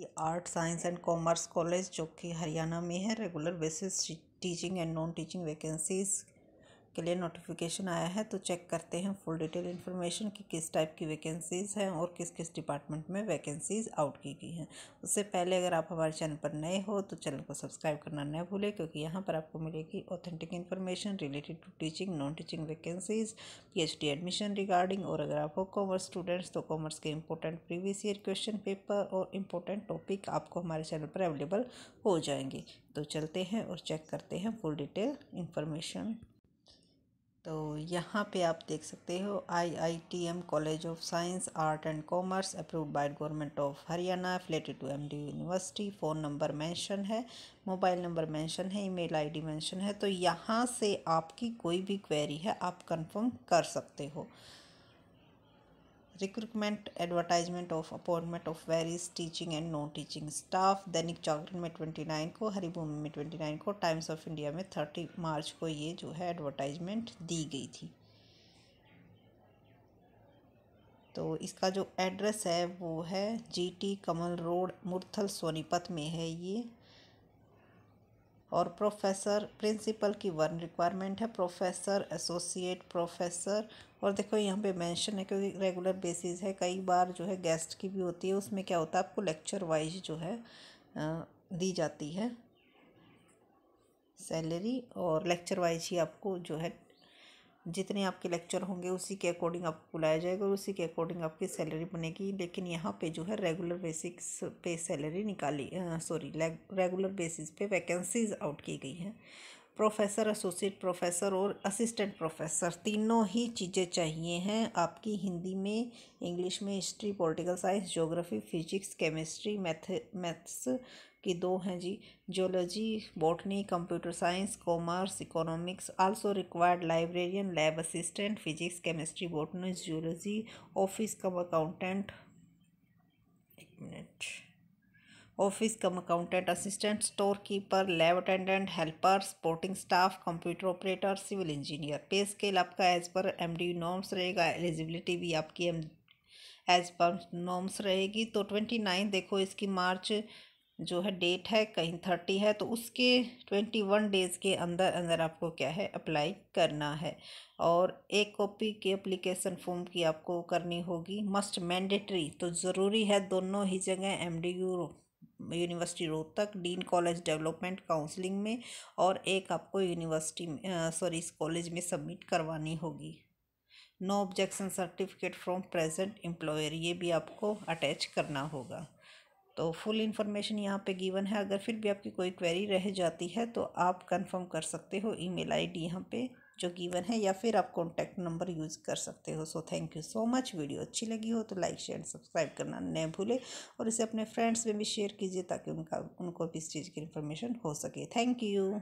ये art science and commerce college जो कि हरियाणा में है regular basis teaching and non teaching vacancies के लिए नोटिफिकेशन आया है तो चेक करते हैं फुल डिटेल इन्फॉर्मेशन कि किस टाइप की वैकेंसीज़ हैं और किस किस डिपार्टमेंट में वैकेंसीज़ आउट की गई हैं उससे पहले अगर आप हमारे चैनल पर नए हो तो चैनल को सब्सक्राइब करना न भूलें क्योंकि यहाँ पर आपको मिलेगी authentic information related to teaching non teaching vacancies P admission regarding और अगर आप हो कॉमर्स स्टूडेंट्स तो कॉमर्स के important previous year question paper और इंपॉर्टेंट टॉपिक आपको हमारे चैनल पर अवेलेबल हो जाएंगे तो चलते हैं और चेक करते हैं फुल डिटेल इन्फॉर्मेशन तो यहाँ पे आप देख सकते हो IITM college of science art and commerce approved by government of Haryana related to MD university phone number mention है मोबाइल नंबर मेंशन है ईमेल आईडी मेंशन है तो यहाँ से आपकी कोई भी क्वेरी है आप कंफर्म कर सकते हो recruitment advertisement of appointment of various teaching and non teaching staff Dainik Jagran में ट्वेंटी नाइन को हरिभूमि में ट्वेंटी नाइन को टाइम्स ऑफ इंडिया में थर्टी मार्च को ये जो है एडवर्टाइजमेंट दी गई थी तो इसका जो एड्रेस है वो है जीटी कमल रोड मुरथल सोनीपत में है ये और प्रोफेसर प्रिंसिपल की वन रिक्वायरमेंट है प्रोफेसर एसोसिएट प्रोफेसर और देखो यहाँ पे मेंशन है क्योंकि रेगुलर बेसिस है कई बार जो है गेस्ट की भी होती है उसमें क्या होता है आपको लेक्चर वाइज जो है दी जाती है सैलरी और लेक्चर वाइज ही आपको जो है जितने आपके लेक्चर होंगे उसी के अकॉर्डिंग आपको बुलाया जाएगा और उसी के अकॉर्डिंग आपकी सैलरी बनेगी लेकिन यहाँ पे जो है रेगुलर बेसिस पे सैलरी निकाली सॉरी रेगुलर बेसिस पे वैकेंसीज आउट की गई हैं प्रोफेसर एसोसिएट प्रोफेसर और असिस्टेंट प्रोफेसर तीनों ही चीज़ें चाहिए हैं आपकी हिंदी में इंग्लिश में history political science geography physics chemistry math maths की दो हैं जी zoology botany computer science commerce economics also required librarian lab assistant physics chemistry botany zoology office cum accountant एक मिनट office cum accountant assistant store keeper lab attendant helper supporting staff computer operator civil engineer pay scale आपका age पर M D norms रहेगा eligibility भी आपकी M as per norms रहेगी तो twenty nine देखो इसकी मार्च जो है डेट है कहीं थर्टी है तो उसके ट्वेंटी वन डेज़ के अंदर अंदर आपको क्या है अप्लाई करना है और एक कॉपी की अप्लीकेशन फॉर्म की आपको करनी होगी मस्ट मैंडेटरी तो ज़रूरी है दोनों ही जगह M D U university road तक डीन कॉलेज डेवलपमेंट काउंसलिंग में और एक आपको यूनिवर्सिटी सॉरी इस कॉलेज में सबमिट करवानी होगी no objection certificate from present employer ये भी आपको अटैच करना होगा तो फुल इन्फॉर्मेशन यहाँ पे गिवन है अगर फिर भी आपकी कोई क्वेरी रह जाती है तो आप कंफर्म कर सकते हो ईमेल आईडी यहाँ पर जो गिवन है या फिर आप कॉन्टैक्ट नंबर यूज़ कर सकते हो so thank you so much video अच्छी लगी हो तो लाइक शेयर सब्सक्राइब करना न भूलें और इसे अपने फ्रेंड्स में भी शेयर कीजिए ताकि उनका उनको भी इस चीज़ की इन्फॉर्मेशन हो सके थैंक यू